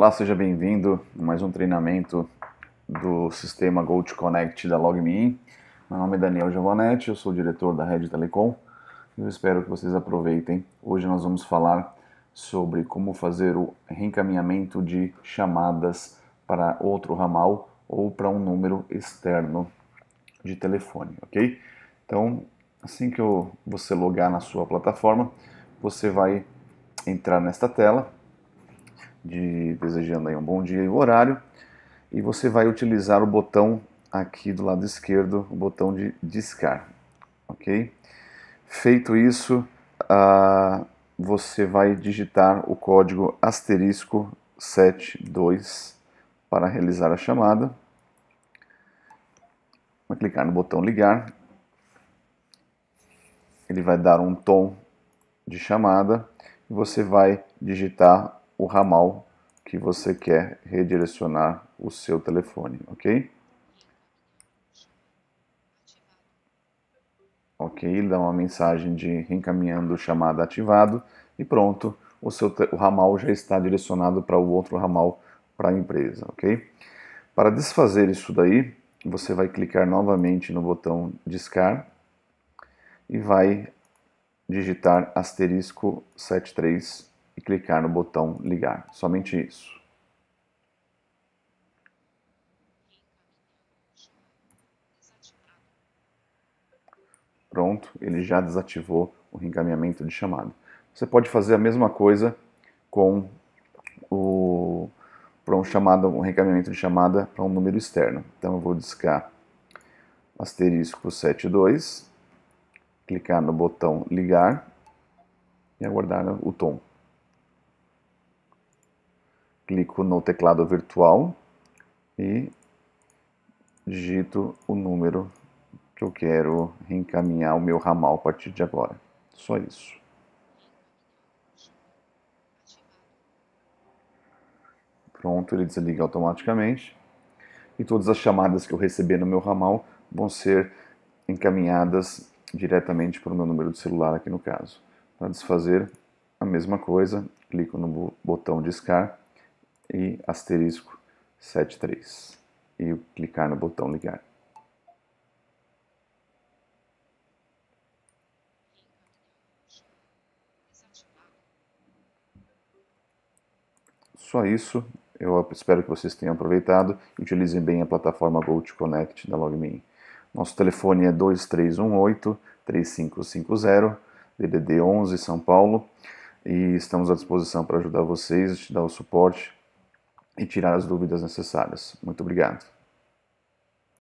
Olá, seja bem-vindo a mais um treinamento do sistema Gold Connect da LogMeIn. Meu nome é Daniel Giovanetti, eu sou diretor da Red Telecom e eu espero que vocês aproveitem. Hoje nós vamos falar sobre como fazer o reencaminhamento de chamadas para outro ramal ou para um número externo de telefone, ok? Então, assim que eu, você logar na sua plataforma, você vai entrar nesta tela de desejando aí um bom dia e o horário. E você vai utilizar o botão aqui do lado esquerdo, o botão de discar, ok? Feito isso, uh, você vai digitar o código asterisco 72 para realizar a chamada. Vai clicar no botão ligar. Ele vai dar um tom de chamada e você vai digitar o ramal que você quer redirecionar o seu telefone, ok? Ok, ele dá uma mensagem de reencaminhando chamada ativado e pronto, o seu o ramal já está direcionado para o outro ramal para a empresa, ok? Para desfazer isso daí, você vai clicar novamente no botão discar e vai digitar asterisco 73 e clicar no botão ligar. Somente isso. Pronto, ele já desativou o recaminhamento de chamada. Você pode fazer a mesma coisa com o para um chamado, um reencaminhamento de chamada para um número externo. Então eu vou discar asterisco 72, clicar no botão ligar e aguardar o tom clico no teclado virtual e digito o número que eu quero reencaminhar o meu ramal a partir de agora. Só isso. Pronto, ele desliga automaticamente. E todas as chamadas que eu receber no meu ramal vão ser encaminhadas diretamente para o meu número de celular aqui no caso. Para desfazer, a mesma coisa, clico no botão discar e asterisco 73 e clicar no botão ligar. Só isso, eu espero que vocês tenham aproveitado e utilizem bem a plataforma Gold Connect da LogMeIn. Nosso telefone é 2318-3550, DDD 11 São Paulo, e estamos à disposição para ajudar vocês, te dar o suporte e tirar as dúvidas necessárias. Muito obrigado.